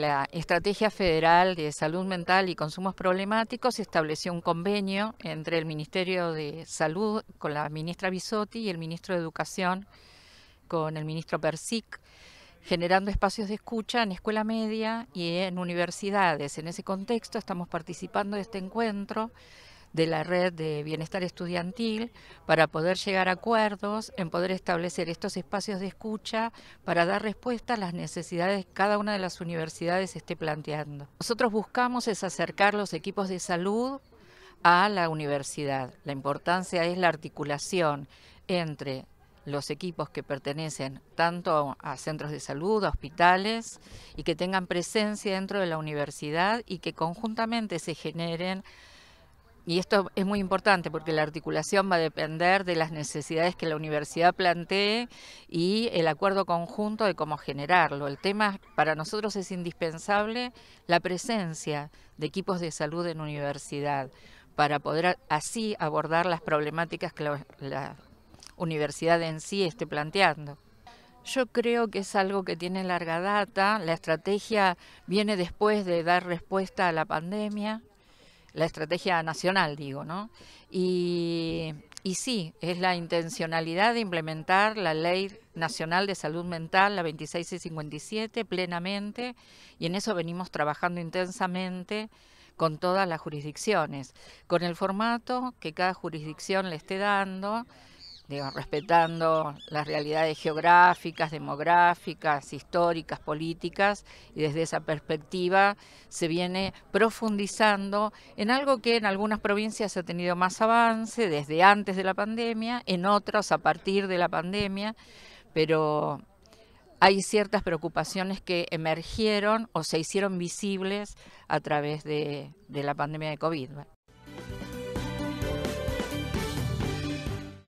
La Estrategia Federal de Salud Mental y Consumos Problemáticos estableció un convenio entre el Ministerio de Salud con la ministra Bisotti y el ministro de Educación con el ministro Persic, generando espacios de escucha en escuela media y en universidades. En ese contexto estamos participando de este encuentro de la red de bienestar estudiantil para poder llegar a acuerdos, en poder establecer estos espacios de escucha para dar respuesta a las necesidades que cada una de las universidades esté planteando. Nosotros buscamos es acercar los equipos de salud a la universidad. La importancia es la articulación entre los equipos que pertenecen tanto a centros de salud, a hospitales, y que tengan presencia dentro de la universidad y que conjuntamente se generen y esto es muy importante porque la articulación va a depender de las necesidades que la universidad plantee y el acuerdo conjunto de cómo generarlo. El tema para nosotros es indispensable la presencia de equipos de salud en universidad para poder así abordar las problemáticas que la, universidad en sí esté planteando. Yo creo que es algo que tiene larga data, la estrategia viene después de dar respuesta a la pandemia la estrategia nacional, digo, ¿no? Y, y, sí, es la intencionalidad de implementar la Ley Nacional de Salud Mental, la 2657, plenamente, y en eso venimos trabajando intensamente con todas las jurisdicciones, con el formato que cada jurisdicción le esté dando respetando las realidades geográficas, demográficas, históricas, políticas, y desde esa perspectiva se viene profundizando en algo que en algunas provincias ha tenido más avance desde antes de la pandemia, en otras a partir de la pandemia, pero hay ciertas preocupaciones que emergieron o se hicieron visibles a través de, de la pandemia de COVID.